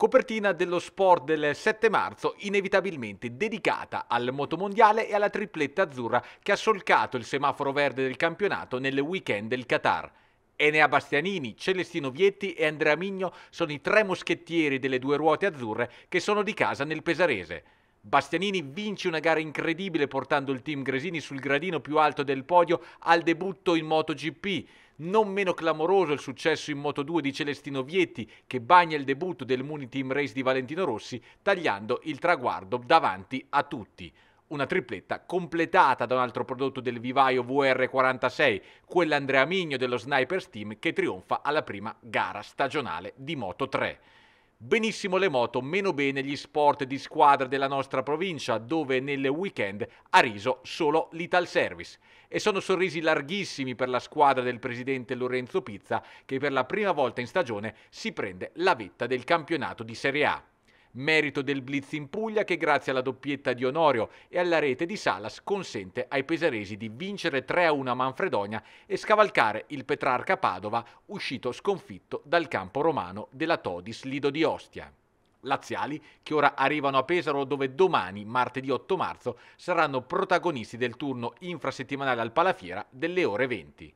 Copertina dello sport del 7 marzo, inevitabilmente dedicata al motomondiale e alla tripletta azzurra che ha solcato il semaforo verde del campionato nel weekend del Qatar. Enea Bastianini, Celestino Vietti e Andrea Migno sono i tre moschettieri delle due ruote azzurre che sono di casa nel Pesarese. Bastianini vince una gara incredibile portando il team Gresini sul gradino più alto del podio al debutto in MotoGP. Non meno clamoroso il successo in Moto2 di Celestino Vietti, che bagna il debutto del Muni Team Race di Valentino Rossi, tagliando il traguardo davanti a tutti. Una tripletta completata da un altro prodotto del vivaio VR46, quell'Andrea Migno dello Snipers Team, che trionfa alla prima gara stagionale di Moto3. Benissimo le moto, meno bene gli sport di squadra della nostra provincia, dove nel weekend ha riso solo l'Ital Service. E sono sorrisi larghissimi per la squadra del presidente Lorenzo Pizza, che per la prima volta in stagione si prende la vetta del campionato di Serie A. Merito del blitz in Puglia che grazie alla doppietta di Onorio e alla rete di Salas consente ai pesaresi di vincere 3-1 a Manfredonia e scavalcare il Petrarca Padova uscito sconfitto dal campo romano della Todis Lido di Ostia laziali che ora arrivano a Pesaro dove domani, martedì 8 marzo, saranno protagonisti del turno infrasettimanale al Palafiera delle ore 20.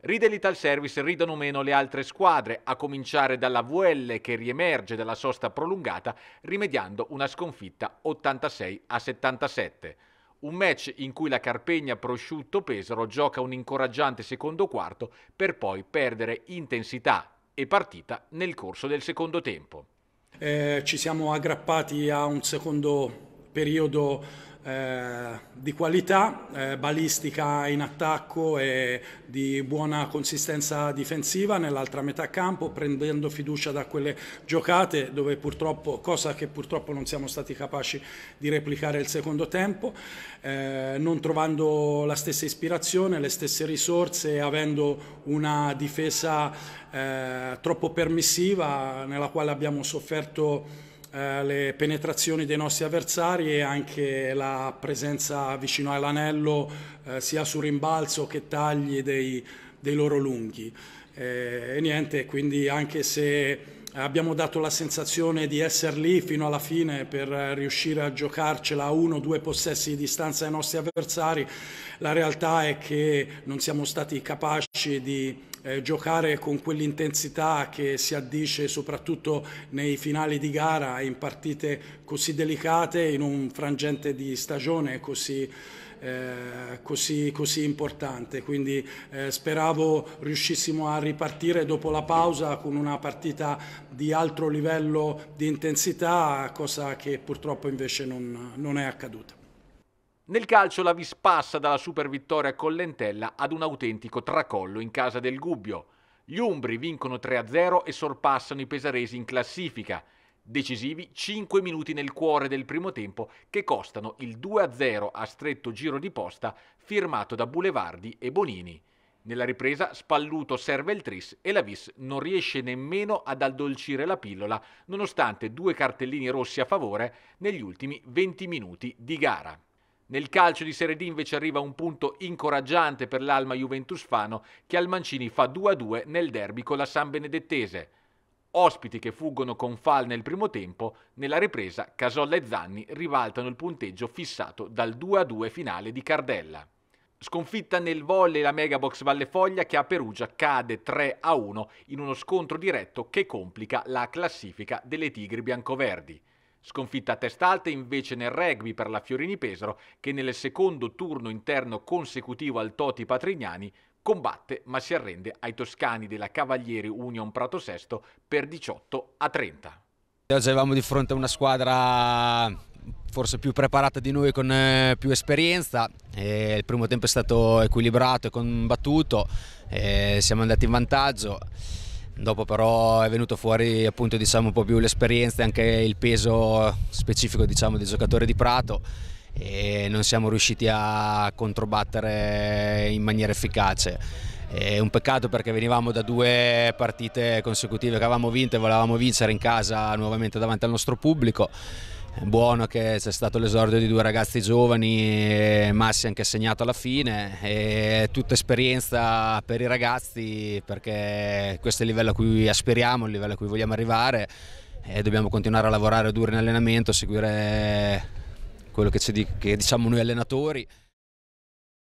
Ride l'Ital Service, ridono meno le altre squadre, a cominciare dalla VL che riemerge dalla sosta prolungata rimediando una sconfitta 86 a 77. Un match in cui la Carpegna Prosciutto Pesaro gioca un incoraggiante secondo quarto per poi perdere intensità e partita nel corso del secondo tempo. Eh, ci siamo aggrappati a un secondo periodo eh, di qualità, eh, balistica in attacco e di buona consistenza difensiva nell'altra metà campo, prendendo fiducia da quelle giocate dove purtroppo, cosa che purtroppo non siamo stati capaci di replicare il secondo tempo, eh, non trovando la stessa ispirazione, le stesse risorse, avendo una difesa eh, troppo permissiva nella quale abbiamo sofferto eh, le penetrazioni dei nostri avversari e anche la presenza vicino all'anello eh, sia su rimbalzo che tagli dei, dei loro lunghi. Eh, e niente, quindi anche se abbiamo dato la sensazione di essere lì fino alla fine per riuscire a giocarcela a uno o due possessi di distanza ai nostri avversari, la realtà è che non siamo stati capaci di eh, giocare con quell'intensità che si addice soprattutto nei finali di gara in partite così delicate, in un frangente di stagione così... Eh, così, così, importante. Quindi eh, speravo riuscissimo a ripartire dopo la pausa con una partita di altro livello di intensità, cosa che purtroppo invece non, non è accaduta. Nel calcio la Vis passa dalla super vittoria con l'Entella ad un autentico tracollo in casa del Gubbio. Gli Umbri vincono 3-0 e sorpassano i pesaresi in classifica. Decisivi 5 minuti nel cuore del primo tempo che costano il 2-0 a stretto giro di posta firmato da Boulevardi e Bonini. Nella ripresa Spalluto serve il tris e la Vis non riesce nemmeno ad addolcire la pillola nonostante due cartellini rossi a favore negli ultimi 20 minuti di gara. Nel calcio di Serie D invece arriva un punto incoraggiante per l'Alma Juventus Fano che al Mancini fa 2-2 nel derby con la San Benedettese. Ospiti che fuggono con Fal nel primo tempo, nella ripresa Casolla e Zanni rivaltano il punteggio fissato dal 2-2 finale di Cardella. Sconfitta nel volle la Megabox Vallefoglia che a Perugia cade 3-1 in uno scontro diretto che complica la classifica delle Tigri Biancoverdi. Sconfitta a testa alta invece nel rugby per la Fiorini Pesaro che nel secondo turno interno consecutivo al Toti Patrignani combatte ma si arrende ai toscani della Cavalieri Union Prato Sesto per 18 a 30. Oggi avevamo di fronte a una squadra forse più preparata di noi con eh, più esperienza, eh, il primo tempo è stato equilibrato e combattuto, eh, siamo andati in vantaggio. Dopo però è venuto fuori appunto diciamo un po' più l'esperienza e anche il peso specifico diciamo del giocatore di Prato e non siamo riusciti a controbattere in maniera efficace. È un peccato perché venivamo da due partite consecutive che avevamo vinto e volevamo vincere in casa nuovamente davanti al nostro pubblico buono che c'è stato l'esordio di due ragazzi giovani, Massi anche segnato alla fine, e tutta esperienza per i ragazzi perché questo è il livello a cui aspiriamo, il livello a cui vogliamo arrivare e dobbiamo continuare a lavorare duro in allenamento, seguire quello che, che diciamo noi allenatori.